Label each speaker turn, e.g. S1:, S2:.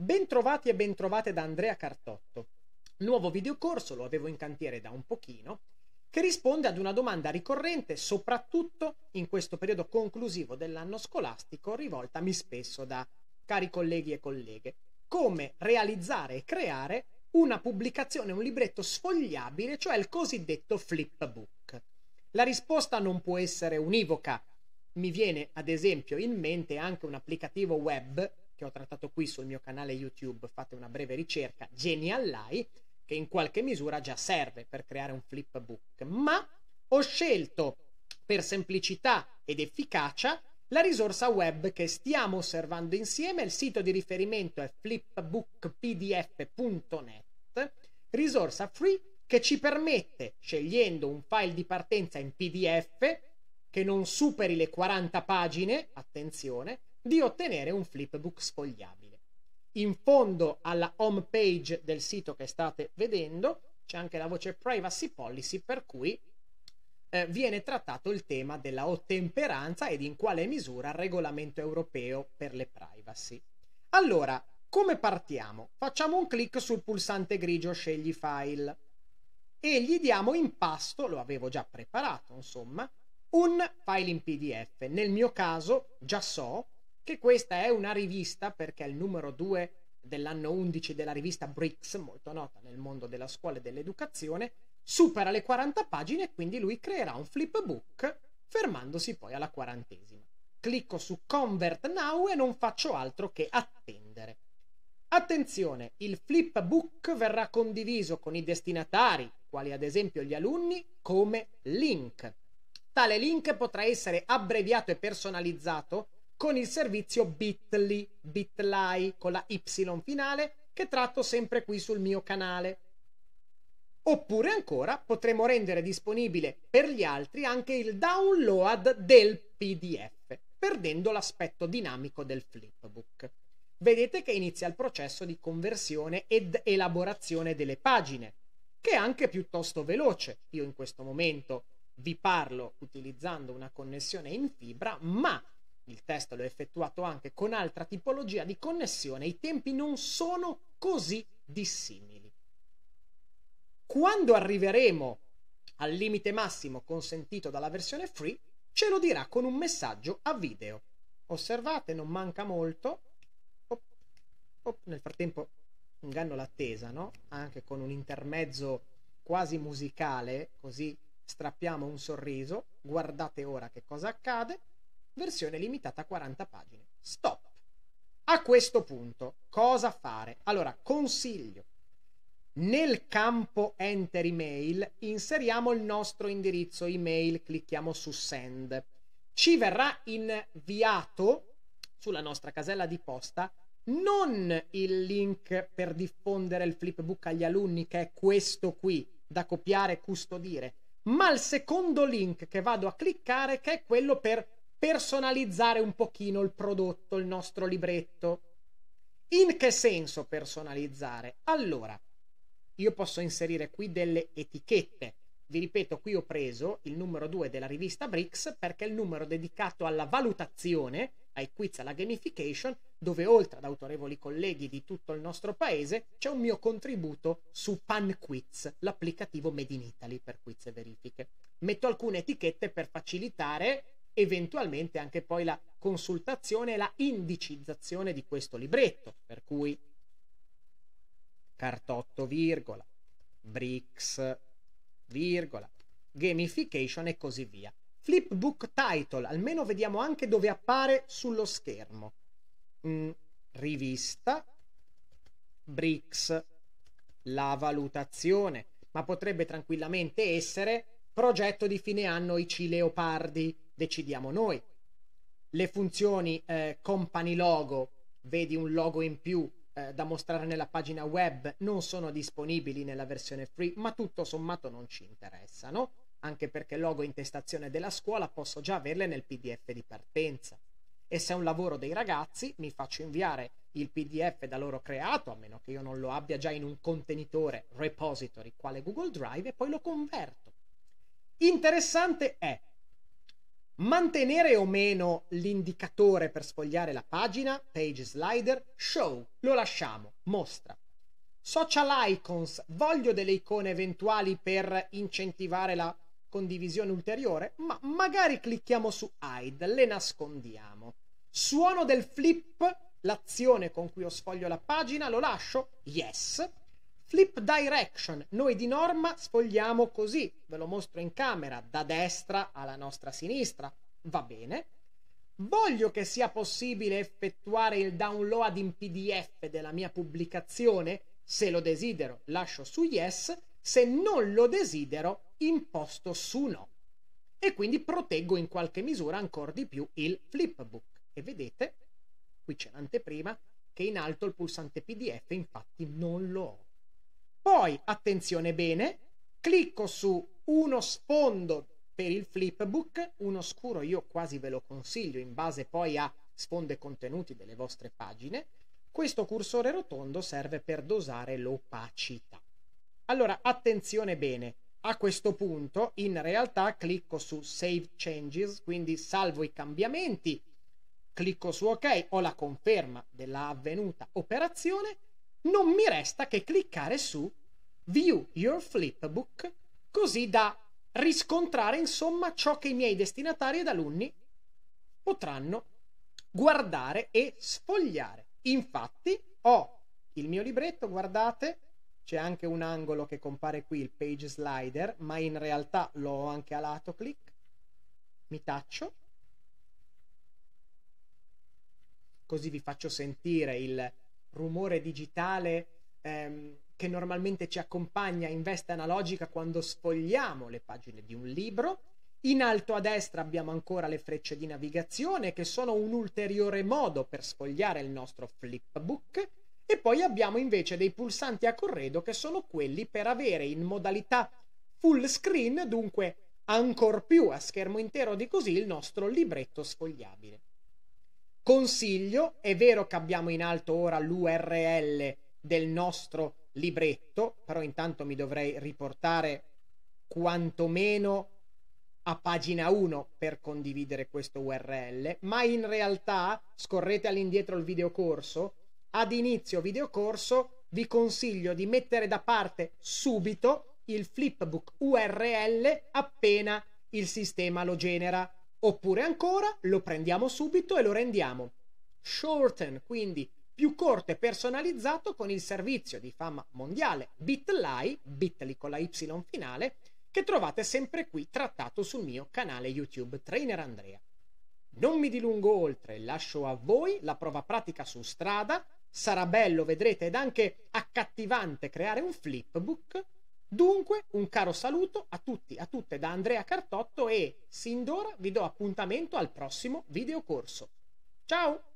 S1: Bentrovati e bentrovate da Andrea Cartotto. Nuovo videocorso, lo avevo in cantiere da un pochino, che risponde ad una domanda ricorrente, soprattutto in questo periodo conclusivo dell'anno scolastico, rivoltami spesso da cari colleghi e colleghe. Come realizzare e creare una pubblicazione, un libretto sfogliabile, cioè il cosiddetto flipbook. La risposta non può essere univoca. Mi viene ad esempio in mente anche un applicativo web che ho trattato qui sul mio canale YouTube, fate una breve ricerca, Genial Genialai, che in qualche misura già serve per creare un flipbook, ma ho scelto per semplicità ed efficacia la risorsa web che stiamo osservando insieme, il sito di riferimento è flipbookpdf.net, risorsa free che ci permette, scegliendo un file di partenza in PDF che non superi le 40 pagine, attenzione, di ottenere un flipbook sfogliabile. In fondo alla home page del sito che state vedendo c'è anche la voce privacy policy per cui eh, viene trattato il tema della ottemperanza ed in quale misura il regolamento europeo per le privacy. Allora, come partiamo? Facciamo un clic sul pulsante grigio scegli file e gli diamo in pasto, lo avevo già preparato insomma, un file in PDF. Nel mio caso, già so, che questa è una rivista, perché è il numero 2 dell'anno 11 della rivista BRICS, molto nota nel mondo della scuola e dell'educazione, supera le 40 pagine e quindi lui creerà un flipbook fermandosi poi alla quarantesima. Clicco su Convert Now e non faccio altro che attendere. Attenzione, il flipbook verrà condiviso con i destinatari, quali ad esempio gli alunni, come link. Tale link potrà essere abbreviato e personalizzato con il servizio bit.ly, bit.ly con la Y finale che tratto sempre qui sul mio canale. Oppure ancora potremo rendere disponibile per gli altri anche il download del PDF, perdendo l'aspetto dinamico del flipbook. Vedete che inizia il processo di conversione ed elaborazione delle pagine, che è anche piuttosto veloce. Io in questo momento vi parlo utilizzando una connessione in fibra, ma il test l'ho effettuato anche con altra tipologia di connessione, i tempi non sono così dissimili. Quando arriveremo al limite massimo consentito dalla versione free, ce lo dirà con un messaggio a video. Osservate, non manca molto. Op, op, nel frattempo inganno l'attesa, no? Anche con un intermezzo quasi musicale, così strappiamo un sorriso. Guardate ora che cosa accade versione limitata a 40 pagine. Stop. A questo punto, cosa fare? Allora, consiglio. Nel campo Enter email inseriamo il nostro indirizzo email, clicchiamo su Send. Ci verrà inviato sulla nostra casella di posta non il link per diffondere il flipbook agli alunni, che è questo qui, da copiare e custodire, ma il secondo link che vado a cliccare, che è quello per personalizzare un pochino il prodotto, il nostro libretto. In che senso personalizzare? Allora, io posso inserire qui delle etichette. Vi ripeto, qui ho preso il numero 2 della rivista BRICS perché è il numero dedicato alla valutazione, ai quiz, alla gamification, dove oltre ad autorevoli colleghi di tutto il nostro paese c'è un mio contributo su PanQuiz, l'applicativo Made in Italy per quiz e verifiche. Metto alcune etichette per facilitare eventualmente anche poi la consultazione e la indicizzazione di questo libretto, per cui cartotto virgola, bricks virgola, gamification e così via. Flipbook title, almeno vediamo anche dove appare sullo schermo. Mm, rivista, bricks, la valutazione, ma potrebbe tranquillamente essere progetto di fine anno IC Leopardi, decidiamo noi. Le funzioni eh, company logo, vedi un logo in più eh, da mostrare nella pagina web, non sono disponibili nella versione free, ma tutto sommato non ci interessano, anche perché logo intestazione della scuola posso già averle nel PDF di partenza. E se è un lavoro dei ragazzi, mi faccio inviare il PDF da loro creato, a meno che io non lo abbia già in un contenitore repository quale Google Drive, e poi lo converto. Interessante è Mantenere o meno l'indicatore per sfogliare la pagina, page slider, show, lo lasciamo, mostra. Social icons, voglio delle icone eventuali per incentivare la condivisione ulteriore, ma magari clicchiamo su hide, le nascondiamo. Suono del flip, l'azione con cui io sfoglio la pagina, lo lascio, yes. Flip Direction, noi di norma sfogliamo così, ve lo mostro in camera, da destra alla nostra sinistra, va bene. Voglio che sia possibile effettuare il download in PDF della mia pubblicazione? Se lo desidero, lascio su yes, se non lo desidero, imposto su no. E quindi proteggo in qualche misura ancora di più il flipbook. E vedete, qui c'è l'anteprima, che in alto il pulsante PDF infatti non lo ho. Poi, attenzione bene, clicco su uno sfondo per il flipbook, uno scuro io quasi ve lo consiglio in base poi a sfondo e contenuti delle vostre pagine. Questo cursore rotondo serve per dosare l'opacità. Allora, attenzione bene, a questo punto in realtà clicco su Save Changes, quindi salvo i cambiamenti, clicco su OK, ho la conferma della avvenuta operazione, non mi resta che cliccare su View Your Flipbook, così da riscontrare insomma ciò che i miei destinatari ed alunni potranno guardare e sfogliare. Infatti ho il mio libretto, guardate, c'è anche un angolo che compare qui, il page slider, ma in realtà l'ho anche a lato clic, mi taccio, così vi faccio sentire il rumore digitale ehm, che normalmente ci accompagna in veste analogica quando sfogliamo le pagine di un libro. In alto a destra abbiamo ancora le frecce di navigazione che sono un ulteriore modo per sfogliare il nostro flipbook e poi abbiamo invece dei pulsanti a corredo che sono quelli per avere in modalità full screen, dunque ancor più a schermo intero di così il nostro libretto sfogliabile. Consiglio, è vero che abbiamo in alto ora l'URL del nostro libretto, però intanto mi dovrei riportare quantomeno a pagina 1 per condividere questo URL, ma in realtà scorrete all'indietro il videocorso, ad inizio videocorso vi consiglio di mettere da parte subito il flipbook URL appena il sistema lo genera, oppure ancora lo prendiamo subito e lo rendiamo shorten, quindi più corto e personalizzato con il servizio di fama mondiale Bitly, Bitly con la Y finale, che trovate sempre qui trattato sul mio canale YouTube Trainer Andrea. Non mi dilungo oltre, lascio a voi la prova pratica su strada, sarà bello, vedrete, ed anche accattivante creare un flipbook. Dunque, un caro saluto a tutti, a tutte da Andrea Cartotto e sin d'ora vi do appuntamento al prossimo videocorso. Ciao!